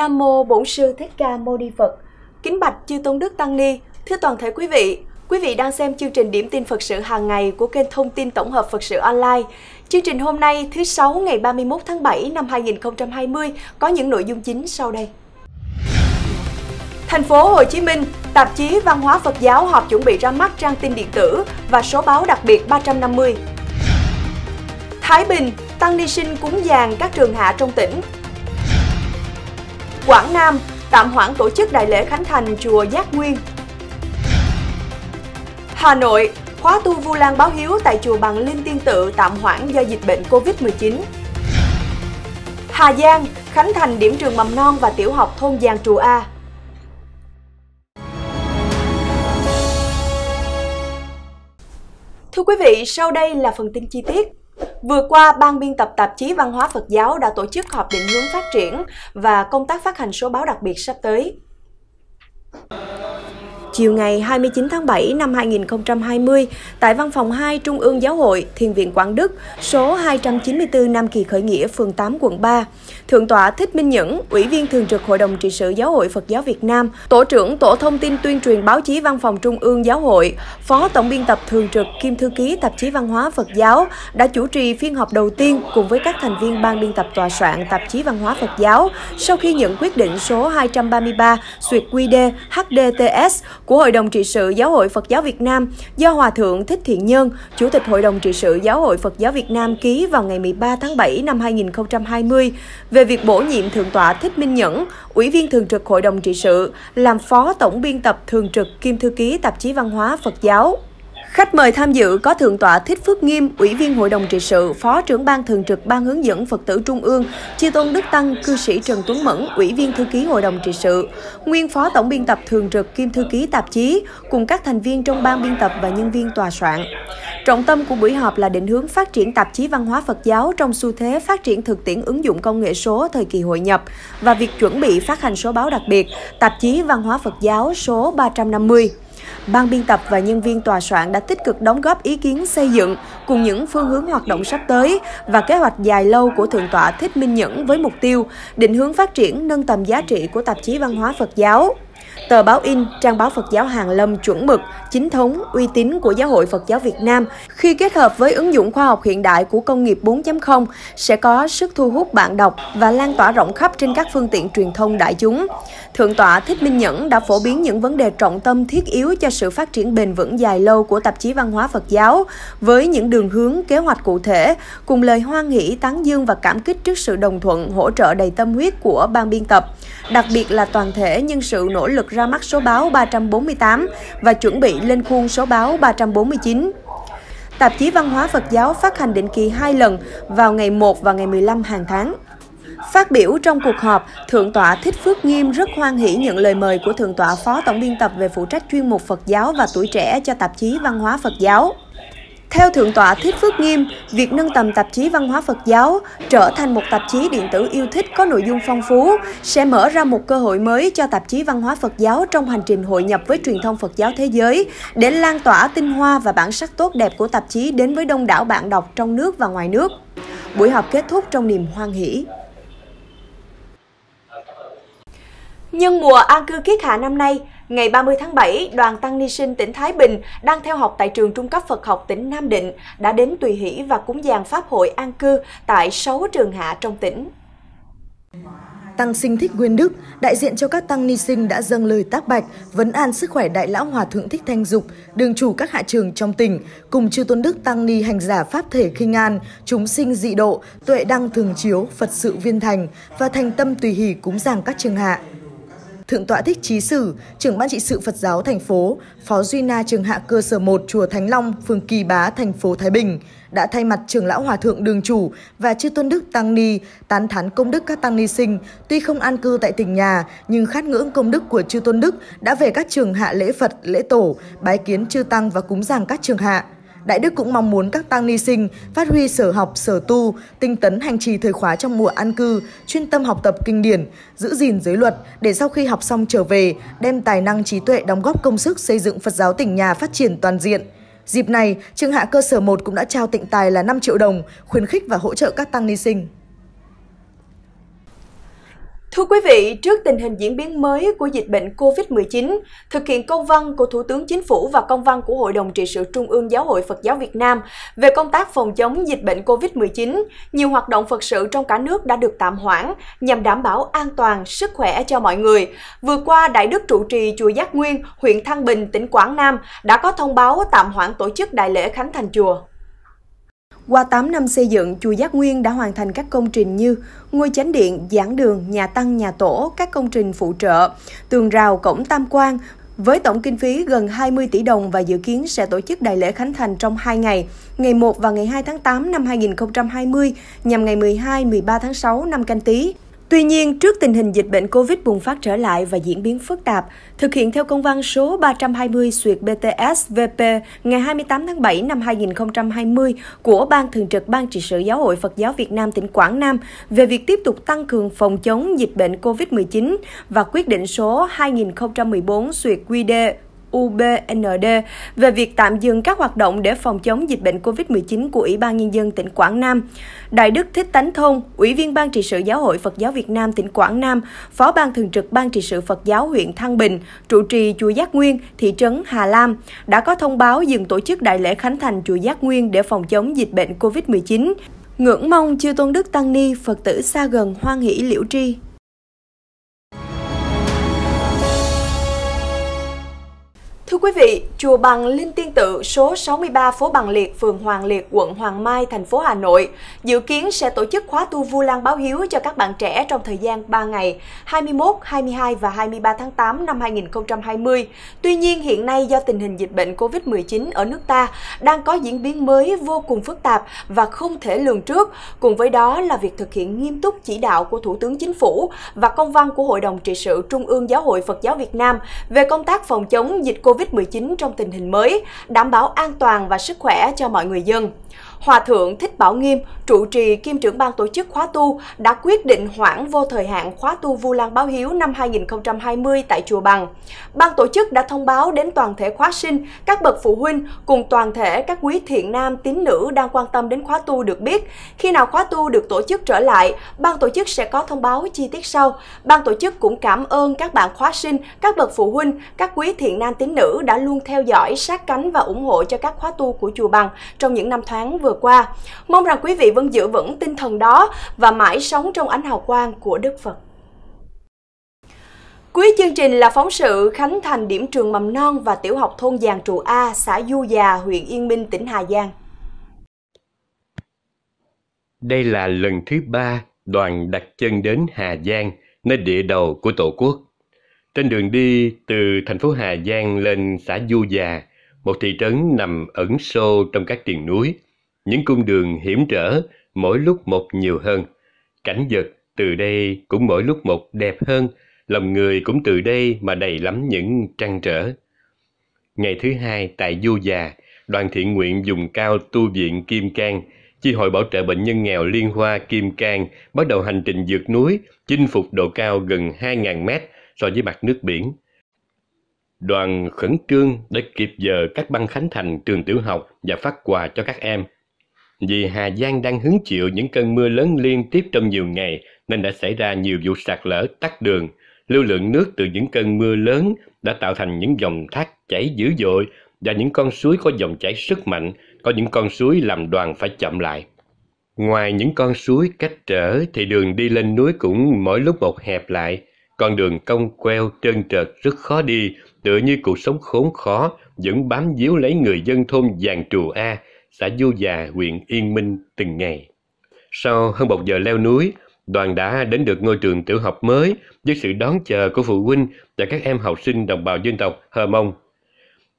Nam Mô Bổn Sư Thích Ca Mâu Ni Phật Kính Bạch Chư Tôn Đức Tăng Ni Thưa toàn thể quý vị, quý vị đang xem chương trình Điểm tin Phật sự hàng ngày của kênh thông tin tổng hợp Phật sự online Chương trình hôm nay thứ Sáu ngày 31 tháng 7 năm 2020 có những nội dung chính sau đây Thành phố Hồ Chí Minh, tạp chí Văn hóa Phật giáo họp chuẩn bị ra mắt trang tin điện tử và số báo đặc biệt 350. Thái Bình, tăng ni sinh cúng dàn các trường hạ trong tỉnh, Quảng Nam tạm hoãn tổ chức đại lễ khánh thành chùa Giác Nguyên. Hà Nội khóa tu Vu Lan báo hiếu tại chùa Bằng Linh Tiên Tự tạm hoãn do dịch bệnh Covid-19. Hà Giang khánh thành điểm trường mầm non và tiểu học thôn Giang Trù A. Thưa quý vị, sau đây là phần tin chi tiết. Vừa qua, Ban biên tập tạp chí Văn hóa Phật giáo đã tổ chức họp định hướng phát triển và công tác phát hành số báo đặc biệt sắp tới. Chiều ngày 29 tháng 7 năm 2020, tại Văn phòng 2 Trung ương Giáo hội Thiền viện Quảng Đức, số 294 Nam Kỳ Khởi Nghĩa, phường 8, quận 3, Thượng tọa Thích Minh Nhẫn, Ủy viên Thường trực Hội đồng trị sự Giáo hội Phật giáo Việt Nam, Tổ trưởng Tổ thông tin tuyên truyền báo chí Văn phòng Trung ương Giáo hội, Phó Tổng biên tập Thường trực kiêm Thư ký Tạp chí Văn hóa Phật giáo đã chủ trì phiên họp đầu tiên cùng với các thành viên ban biên tập tòa soạn Tạp chí Văn hóa Phật giáo sau khi nhận quyết định số 233 duyệt QĐ HDTS của Hội đồng trị sự Giáo hội Phật giáo Việt Nam do Hòa thượng Thích Thiện Nhân, Chủ tịch Hội đồng trị sự Giáo hội Phật giáo Việt Nam ký vào ngày 13 tháng 7 năm 2020 về việc bổ nhiệm Thượng tọa Thích Minh Nhẫn, Ủy viên Thường trực Hội đồng trị sự, làm Phó Tổng biên tập Thường trực kiêm Thư ký Tạp chí Văn hóa Phật giáo. Khách mời tham dự có Thượng tọa Thích Phước Nghiêm, Ủy viên Hội đồng trị sự, Phó trưởng ban thường trực ban hướng dẫn Phật tử Trung ương, Chư tôn Đức Tăng, cư sĩ Trần Tuấn Mẫn, Ủy viên Thư ký Hội đồng trị sự, nguyên Phó Tổng biên tập thường trực kiêm Thư ký tạp chí, cùng các thành viên trong ban biên tập và nhân viên tòa soạn. Trọng tâm của buổi họp là định hướng phát triển tạp chí văn hóa Phật giáo trong xu thế phát triển thực tiễn ứng dụng công nghệ số thời kỳ hội nhập và việc chuẩn bị phát hành số báo đặc biệt tạp chí văn hóa Phật giáo số 350 ban biên tập và nhân viên tòa soạn đã tích cực đóng góp ý kiến xây dựng cùng những phương hướng hoạt động sắp tới và kế hoạch dài lâu của Thượng tọa Thích Minh Nhẫn với mục tiêu định hướng phát triển nâng tầm giá trị của tạp chí văn hóa Phật giáo. Tờ báo in, trang báo Phật giáo hàng Lâm chuẩn mực, chính thống, uy tín của Giáo hội Phật giáo Việt Nam khi kết hợp với ứng dụng khoa học hiện đại của công nghiệp 4.0 sẽ có sức thu hút bạn đọc và lan tỏa rộng khắp trên các phương tiện truyền thông đại chúng. Thượng tọa Thích Minh Nhẫn đã phổ biến những vấn đề trọng tâm thiết yếu cho sự phát triển bền vững dài lâu của tạp chí văn hóa Phật giáo với những đường hướng kế hoạch cụ thể cùng lời hoan hỷ tán dương và cảm kích trước sự đồng thuận hỗ trợ đầy tâm huyết của ban biên tập, đặc biệt là toàn thể nhân sự nỗ lực ra ra mắt số báo 348 và chuẩn bị lên khuôn số báo 349. Tạp chí Văn hóa Phật giáo phát hành định kỳ 2 lần vào ngày 1 và ngày 15 hàng tháng. Phát biểu trong cuộc họp, Thượng tọa Thích Phước Nghiêm rất hoan hỷ nhận lời mời của Thượng tọa Phó Tổng biên tập về phụ trách chuyên mục Phật giáo và tuổi trẻ cho tạp chí Văn hóa Phật giáo. Theo Thượng tọa Thích Phước Nghiêm, việc nâng tầm tạp chí văn hóa Phật giáo trở thành một tạp chí điện tử yêu thích có nội dung phong phú sẽ mở ra một cơ hội mới cho tạp chí văn hóa Phật giáo trong hành trình hội nhập với truyền thông Phật giáo thế giới để lan tỏa tinh hoa và bản sắc tốt đẹp của tạp chí đến với đông đảo bạn đọc trong nước và ngoài nước. Buổi họp kết thúc trong niềm hoan hỷ. Nhân mùa An cư Kiết Hạ năm nay, Ngày 30 tháng 7, đoàn tăng ni sinh tỉnh Thái Bình đang theo học tại trường trung cấp Phật học tỉnh Nam Định đã đến tùy hỷ và cúng dường Pháp hội an cư tại 6 trường hạ trong tỉnh. Tăng sinh Thích Nguyên Đức, đại diện cho các tăng ni sinh đã dâng lời tác bạch, vấn an sức khỏe đại lão hòa thượng Thích Thanh Dục, đường chủ các hạ trường trong tỉnh, cùng chư tôn đức tăng ni hành giả pháp thể khinh an, chúng sinh dị độ, tuệ đăng thường chiếu, Phật sự viên thành và thành tâm tùy hỷ cúng dường các trường hạ. Thượng tọa Thích Trí Sử, trưởng ban trị sự Phật giáo thành phố, Phó Duy Na trường hạ cơ sở 1 chùa Thánh Long, phường Kỳ Bá, thành phố Thái Bình đã thay mặt trưởng lão hòa thượng đường chủ và chư tôn đức tăng ni tán thán công đức các tăng ni sinh tuy không an cư tại tỉnh nhà nhưng khát ngưỡng công đức của chư tôn đức đã về các trường hạ lễ Phật, lễ tổ, bái kiến chư tăng và cúng dường các trường hạ. Đại Đức cũng mong muốn các tăng ni sinh phát huy sở học, sở tu, tinh tấn hành trì thời khóa trong mùa an cư, chuyên tâm học tập kinh điển, giữ gìn giới luật để sau khi học xong trở về, đem tài năng trí tuệ đóng góp công sức xây dựng Phật giáo tỉnh nhà phát triển toàn diện. Dịp này, trường hạ cơ sở 1 cũng đã trao tịnh tài là 5 triệu đồng, khuyến khích và hỗ trợ các tăng ni sinh. Thưa quý vị, trước tình hình diễn biến mới của dịch bệnh COVID-19, thực hiện công văn của Thủ tướng Chính phủ và công văn của Hội đồng trị sự Trung ương Giáo hội Phật giáo Việt Nam về công tác phòng chống dịch bệnh COVID-19, nhiều hoạt động Phật sự trong cả nước đã được tạm hoãn nhằm đảm bảo an toàn, sức khỏe cho mọi người. Vừa qua, Đại đức trụ trì Chùa Giác Nguyên, huyện Thăng Bình, tỉnh Quảng Nam đã có thông báo tạm hoãn tổ chức đại lễ Khánh Thành Chùa. Qua 8 năm xây dựng, Chùa Giác Nguyên đã hoàn thành các công trình như ngôi chánh điện, giảng đường, nhà tăng, nhà tổ, các công trình phụ trợ, tường rào, cổng tam quan, với tổng kinh phí gần 20 tỷ đồng và dự kiến sẽ tổ chức đại lễ khánh thành trong 2 ngày, ngày 1 và ngày 2 tháng 8 năm 2020 nhằm ngày 12, 13 tháng 6 năm canh tí. Tuy nhiên, trước tình hình dịch bệnh COVID bùng phát trở lại và diễn biến phức tạp, thực hiện theo công văn số 320 suyệt BTS VP ngày 28 tháng 7 năm 2020 của Ban Thường trực Ban trị sự Giáo hội Phật giáo Việt Nam tỉnh Quảng Nam về việc tiếp tục tăng cường phòng chống dịch bệnh COVID-19 và quyết định số 2014 suyệt QD UBND về việc tạm dừng các hoạt động để phòng chống dịch bệnh COVID-19 của Ủy ban Nhân dân tỉnh Quảng Nam. Đại Đức Thích Tánh Thôn, Ủy viên Ban trị sự Giáo hội Phật giáo Việt Nam tỉnh Quảng Nam, Phó Ban Thường trực Ban trị sự Phật giáo huyện Thăng Bình, trụ trì Chùa Giác Nguyên, thị trấn Hà Lam, đã có thông báo dừng tổ chức đại lễ khánh thành Chùa Giác Nguyên để phòng chống dịch bệnh COVID-19. Ngưỡng mong chư tôn đức tăng ni, Phật tử xa gần hoan hỷ liễu tri. quý vị, chùa Bằng Linh Tiên Tự số 63 phố Bằng Liệt, phường Hoàng Liệt, quận Hoàng Mai, thành phố Hà Nội dự kiến sẽ tổ chức khóa tu Vu Lan báo hiếu cho các bạn trẻ trong thời gian 3 ngày 21, 22 và 23 tháng 8 năm 2020. Tuy nhiên, hiện nay do tình hình dịch bệnh COVID-19 ở nước ta đang có diễn biến mới vô cùng phức tạp và không thể lường trước, cùng với đó là việc thực hiện nghiêm túc chỉ đạo của Thủ tướng Chính phủ và công văn của Hội đồng trị sự Trung ương Giáo hội Phật giáo Việt Nam về công tác phòng chống dịch COVID-19 COVID-19 trong tình hình mới, đảm bảo an toàn và sức khỏe cho mọi người dân. Hòa thượng Thích Bảo Nghiêm, trụ trì kiêm trưởng ban tổ chức khóa tu, đã quyết định hoãn vô thời hạn khóa tu Vu Lan Báo Hiếu năm 2020 tại Chùa Bằng. Ban tổ chức đã thông báo đến toàn thể khóa sinh, các bậc phụ huynh cùng toàn thể các quý thiện nam tín nữ đang quan tâm đến khóa tu được biết. Khi nào khóa tu được tổ chức trở lại, ban tổ chức sẽ có thông báo chi tiết sau. Ban tổ chức cũng cảm ơn các bạn khóa sinh, các bậc phụ huynh, các quý thiện nam tín nữ đã luôn theo dõi, sát cánh và ủng hộ cho các khóa tu của Chùa Bằng trong những năm tháng vừa vừa qua. Mong rằng quý vị vẫn giữ vững tinh thần đó và mãi sống trong ánh hào quang của Đức Phật. Cuối chương trình là phóng sự khánh thành điểm trường mầm non và tiểu học thôn Giàng Trụ A, xã Du Già, huyện Yên Minh, tỉnh Hà Giang. Đây là lần thứ ba đoàn đặt chân đến Hà Giang, nơi địa đầu của Tổ quốc. Trên đường đi từ thành phố Hà Giang lên xã Du Già, một thị trấn nằm ẩn sâu trong các tiền núi, những cung đường hiểm trở mỗi lúc một nhiều hơn. Cảnh vật từ đây cũng mỗi lúc một đẹp hơn, lòng người cũng từ đây mà đầy lắm những trăn trở. Ngày thứ hai tại Du Già, đoàn thiện nguyện dùng cao tu viện Kim Cang, chi hội bảo trợ bệnh nhân nghèo Liên Hoa Kim Cang bắt đầu hành trình vượt núi, chinh phục độ cao gần 2.000 mét so với mặt nước biển. Đoàn khẩn trương để kịp giờ các băng khánh thành trường tiểu học và phát quà cho các em. Vì Hà Giang đang hứng chịu những cơn mưa lớn liên tiếp trong nhiều ngày nên đã xảy ra nhiều vụ sạt lở tắt đường. Lưu lượng nước từ những cơn mưa lớn đã tạo thành những dòng thác chảy dữ dội và những con suối có dòng chảy sức mạnh, có những con suối làm đoàn phải chậm lại. Ngoài những con suối cách trở thì đường đi lên núi cũng mỗi lúc một hẹp lại, con đường cong queo trơn trượt rất khó đi, tựa như cuộc sống khốn khó vẫn bám díu lấy người dân thôn Giàng Trù A xã Du Già, huyện Yên Minh từng ngày. Sau hơn một giờ leo núi, đoàn đã đến được ngôi trường tiểu học mới với sự đón chờ của phụ huynh và các em học sinh đồng bào dân tộc Hờ Mông.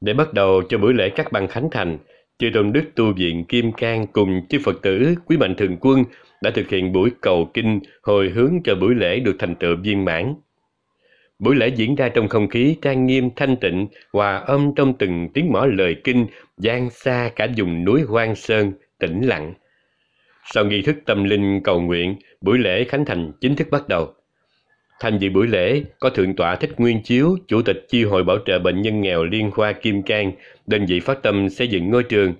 Để bắt đầu cho buổi lễ các ban khánh thành, Chư Tôn Đức Tu Viện Kim Cang cùng chư Phật tử Quý Mạnh Thường Quân đã thực hiện buổi cầu kinh hồi hướng cho buổi lễ được thành tựu viên mãn. Buổi lễ diễn ra trong không khí trang nghiêm thanh tịnh, hòa âm trong từng tiếng mõ lời kinh, gian xa cả vùng núi Hoang Sơn, tĩnh lặng. Sau nghi thức tâm linh cầu nguyện, buổi lễ khánh thành chính thức bắt đầu. Tham dự buổi lễ có Thượng tọa Thích Nguyên Chiếu, Chủ tịch Chi hội Bảo trợ Bệnh nhân nghèo Liên khoa Kim Cang, đơn vị phát tâm xây dựng ngôi trường,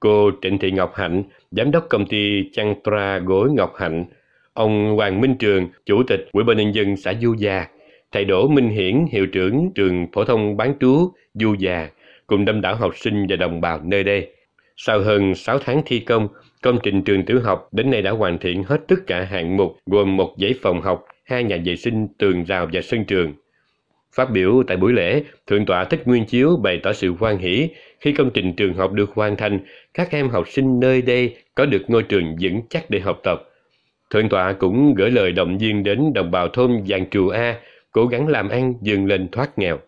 cô Trịnh Thị Ngọc Hạnh, Giám đốc công ty chăn tra Gối Ngọc Hạnh, ông Hoàng Minh Trường, Chủ tịch Quỹ ban nhân dân xã Du Gia, Thầy Đỗ Minh Hiển, hiệu trưởng trường phổ thông bán trú Du Già, cùng đông đảo học sinh và đồng bào nơi đây. Sau hơn 6 tháng thi công, công trình trường tiểu học đến nay đã hoàn thiện hết tất cả hạng mục gồm một dãy phòng học, hai nhà vệ sinh, tường rào và sân trường. Phát biểu tại buổi lễ, Thượng tọa Thích Nguyên Chiếu bày tỏ sự hoan hỷ khi công trình trường học được hoàn thành, các em học sinh nơi đây có được ngôi trường vững chắc để học tập. Thượng tọa cũng gửi lời động viên đến đồng bào thôn Giàng Trù A cố gắng làm ăn dừng lên thoát nghèo.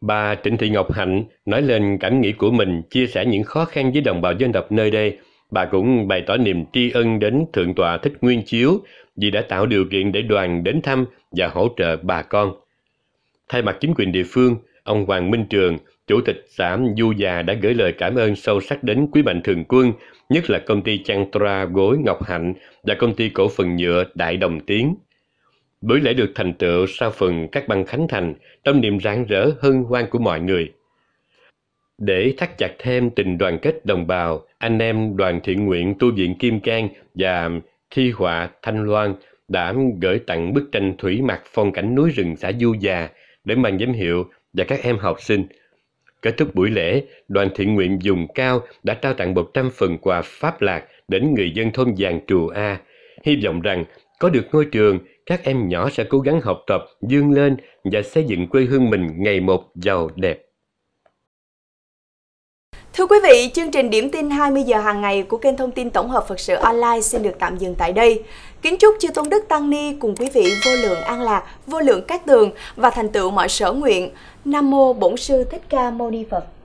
Bà Trịnh Thị Ngọc Hạnh nói lên cảm nghĩ của mình, chia sẻ những khó khăn với đồng bào dân tộc nơi đây. Bà cũng bày tỏ niềm tri ân đến Thượng tọa Thích Nguyên Chiếu vì đã tạo điều kiện để đoàn đến thăm và hỗ trợ bà con. Thay mặt chính quyền địa phương, ông Hoàng Minh Trường, Chủ tịch xã Du Già đã gửi lời cảm ơn sâu sắc đến quý mạnh thường quân, nhất là công ty Chantra Gối Ngọc Hạnh và công ty cổ phần nhựa Đại Đồng Tiến. Buổi lễ được thành tựu sau phần các băng khánh thành, trong niềm rạng rỡ hân hoan của mọi người. Để thắt chặt thêm tình đoàn kết đồng bào, anh em đoàn thiện nguyện tu viện Kim Cang và thi họa Thanh Loan đã gửi tặng bức tranh thủy mặc phong cảnh núi rừng xã Du Già để mang giám hiệu và các em học sinh. Kết thúc buổi lễ, đoàn thiện nguyện dùng cao đã trao tặng 100 phần quà pháp lạc đến người dân thôn Giàng Trù A. Hy vọng rằng có được ngôi trường các em nhỏ sẽ cố gắng học tập, vươn lên và xây dựng quê hương mình ngày một giàu đẹp. Thưa quý vị, chương trình điểm tin 20 giờ hàng ngày của kênh thông tin tổng hợp Phật sự online xin được tạm dừng tại đây. Kính chúc chư tôn đức tăng ni cùng quý vị vô lượng an lạc, vô lượng cát tường và thành tựu mọi sở nguyện. Nam mô Bổn sư Thích Ca Mâu Ni Phật.